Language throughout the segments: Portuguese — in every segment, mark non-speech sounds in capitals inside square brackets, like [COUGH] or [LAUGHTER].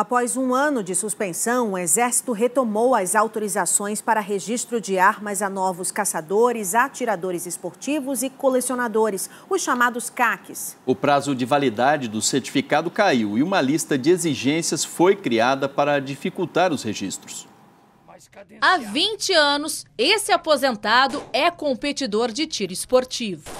Após um ano de suspensão, o Exército retomou as autorizações para registro de armas a novos caçadores, atiradores esportivos e colecionadores, os chamados CACs. O prazo de validade do certificado caiu e uma lista de exigências foi criada para dificultar os registros. Há 20 anos, esse aposentado é competidor de tiro esportivo.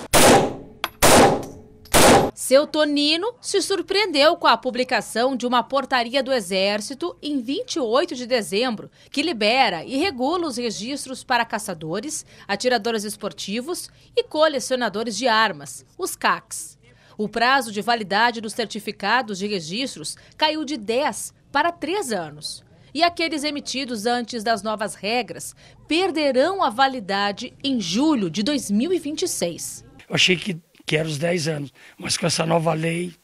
Seu Tonino se surpreendeu com a publicação de uma portaria do Exército em 28 de dezembro, que libera e regula os registros para caçadores, atiradores esportivos e colecionadores de armas, os CACs. O prazo de validade dos certificados de registros caiu de 10 para 3 anos. E aqueles emitidos antes das novas regras perderão a validade em julho de 2026. Eu achei que que era os 10 anos. Mas com essa nova lei,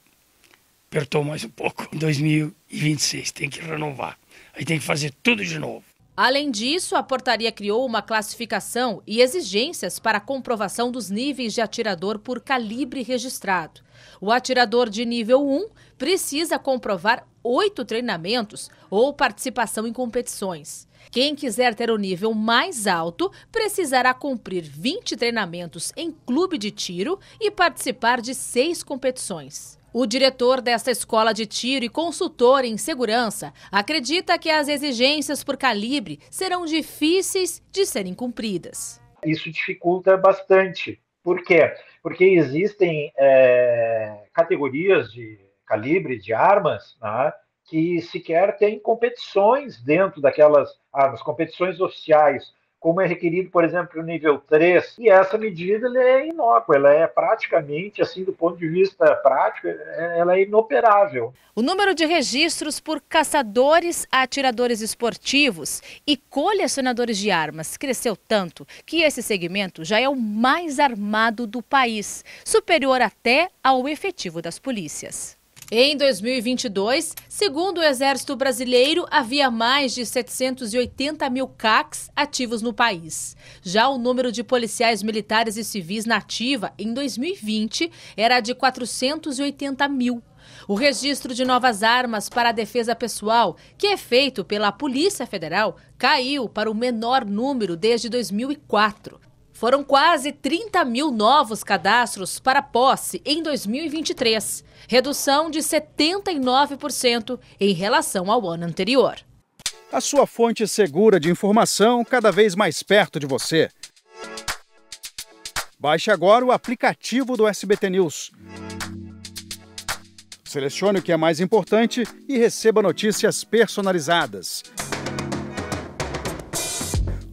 apertou mais um pouco. 2026, [LAUGHS] tem que renovar. Aí tem que fazer tudo de novo. Além disso, a portaria criou uma classificação e exigências para a comprovação dos níveis de atirador por calibre registrado. O atirador de nível 1 precisa comprovar oito treinamentos ou participação em competições. Quem quiser ter o nível mais alto precisará cumprir 20 treinamentos em clube de tiro e participar de seis competições. O diretor desta escola de tiro e consultor em segurança acredita que as exigências por calibre serão difíceis de serem cumpridas. Isso dificulta bastante. Por quê? Porque existem é, categorias de calibre de armas né, que sequer têm competições dentro daquelas armas, competições oficiais como é requerido, por exemplo, no nível 3. E essa medida é inócua, ela é praticamente, assim, do ponto de vista prático, é, ela é inoperável. O número de registros por caçadores, atiradores esportivos e colecionadores de armas cresceu tanto que esse segmento já é o mais armado do país, superior até ao efetivo das polícias. Em 2022, segundo o Exército Brasileiro, havia mais de 780 mil CACs ativos no país. Já o número de policiais militares e civis na ativa em 2020 era de 480 mil. O registro de novas armas para a defesa pessoal, que é feito pela Polícia Federal, caiu para o menor número desde 2004. Foram quase 30 mil novos cadastros para posse em 2023, redução de 79% em relação ao ano anterior. A sua fonte segura de informação cada vez mais perto de você. Baixe agora o aplicativo do SBT News. Selecione o que é mais importante e receba notícias personalizadas